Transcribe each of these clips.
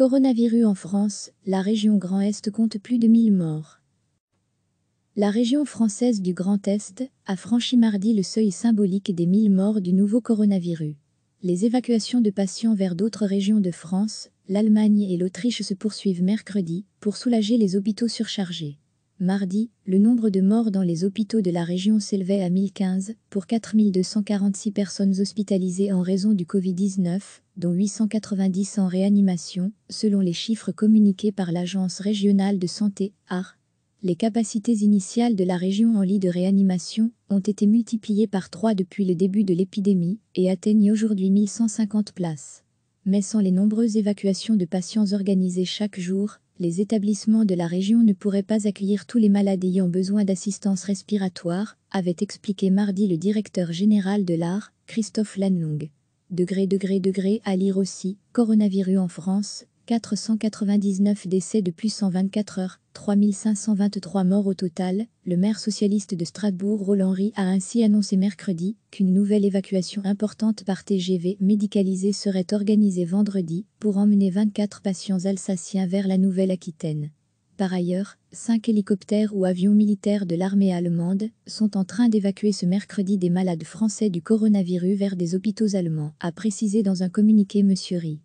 Coronavirus en France, la région Grand Est compte plus de 1000 morts. La région française du Grand Est a franchi mardi le seuil symbolique des 1000 morts du nouveau coronavirus. Les évacuations de patients vers d'autres régions de France, l'Allemagne et l'Autriche se poursuivent mercredi pour soulager les hôpitaux surchargés. Mardi, le nombre de morts dans les hôpitaux de la région s'élevait à 1015, pour 4246 personnes hospitalisées en raison du Covid-19, dont 890 en réanimation, selon les chiffres communiqués par l'Agence régionale de santé, AR. Les capacités initiales de la région en lit de réanimation ont été multipliées par trois depuis le début de l'épidémie et atteignent aujourd'hui 1150 places. Mais sans les nombreuses évacuations de patients organisées chaque jour, les établissements de la région ne pourraient pas accueillir tous les malades ayant besoin d'assistance respiratoire, avait expliqué mardi le directeur général de l'ART, Christophe Lanlong. Degré, degré, degré, à lire aussi, coronavirus en France, 499 décès depuis 124 heures, 3523 morts au total, le maire socialiste de Strasbourg Roland Rie, a ainsi annoncé mercredi qu'une nouvelle évacuation importante par TGV médicalisée serait organisée vendredi pour emmener 24 patients alsaciens vers la Nouvelle-Aquitaine. Par ailleurs, cinq hélicoptères ou avions militaires de l'armée allemande sont en train d'évacuer ce mercredi des malades français du coronavirus vers des hôpitaux allemands, a précisé dans un communiqué Monsieur Rie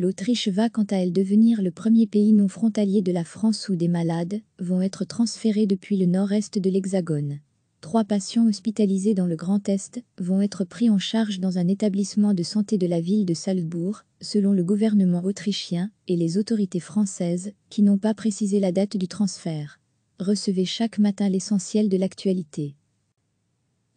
l'Autriche va quant à elle devenir le premier pays non frontalier de la France où des malades vont être transférés depuis le nord-est de l'Hexagone. Trois patients hospitalisés dans le Grand Est vont être pris en charge dans un établissement de santé de la ville de Salzbourg, selon le gouvernement autrichien et les autorités françaises, qui n'ont pas précisé la date du transfert. Recevez chaque matin l'essentiel de l'actualité.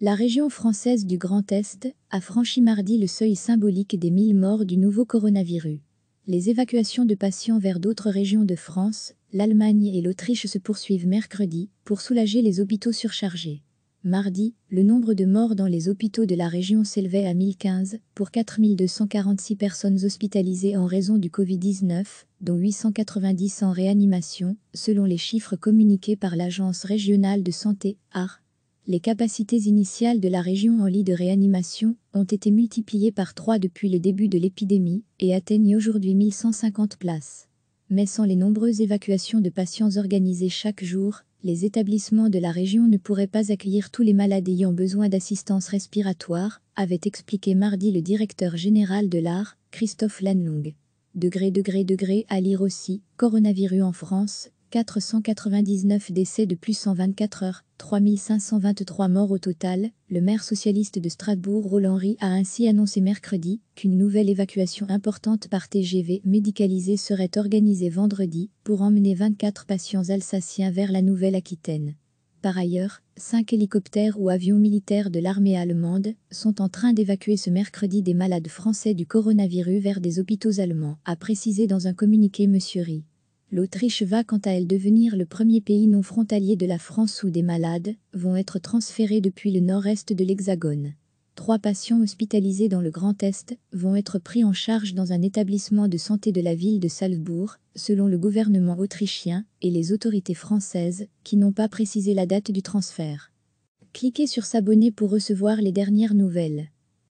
La région française du Grand Est a franchi mardi le seuil symbolique des 1000 morts du nouveau coronavirus. Les évacuations de patients vers d'autres régions de France, l'Allemagne et l'Autriche se poursuivent mercredi pour soulager les hôpitaux surchargés. Mardi, le nombre de morts dans les hôpitaux de la région s'élevait à 1015 pour 4246 personnes hospitalisées en raison du Covid-19, dont 890 en réanimation, selon les chiffres communiqués par l'Agence régionale de santé, AR les capacités initiales de la région en lit de réanimation ont été multipliées par trois depuis le début de l'épidémie et atteignent aujourd'hui 1150 places. Mais sans les nombreuses évacuations de patients organisées chaque jour, les établissements de la région ne pourraient pas accueillir tous les malades ayant besoin d'assistance respiratoire, avait expliqué mardi le directeur général de l'art, Christophe Lanlung. Degré, degré, degré à lire aussi, coronavirus en France, 499 décès de plus 124 heures, 3523 morts au total, le maire socialiste de Strasbourg Roland Rie a ainsi annoncé mercredi qu'une nouvelle évacuation importante par TGV médicalisée serait organisée vendredi pour emmener 24 patients alsaciens vers la Nouvelle-Aquitaine. Par ailleurs, cinq hélicoptères ou avions militaires de l'armée allemande sont en train d'évacuer ce mercredi des malades français du coronavirus vers des hôpitaux allemands, a précisé dans un communiqué Monsieur Rie l'Autriche va quant à elle devenir le premier pays non frontalier de la France où des malades vont être transférés depuis le nord-est de l'Hexagone. Trois patients hospitalisés dans le Grand Est vont être pris en charge dans un établissement de santé de la ville de Salzbourg, selon le gouvernement autrichien et les autorités françaises, qui n'ont pas précisé la date du transfert. Cliquez sur s'abonner pour recevoir les dernières nouvelles.